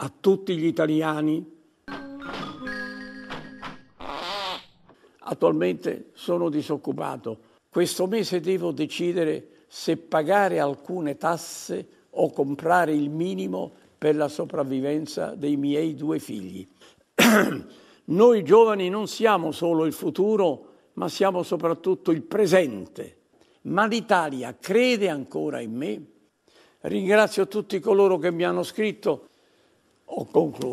a tutti gli italiani. Attualmente sono disoccupato. Questo mese devo decidere se pagare alcune tasse o comprare il minimo per la sopravvivenza dei miei due figli. Noi giovani non siamo solo il futuro, ma siamo soprattutto il presente. Ma l'Italia crede ancora in me? Ringrazio tutti coloro che mi hanno scritto o concluo.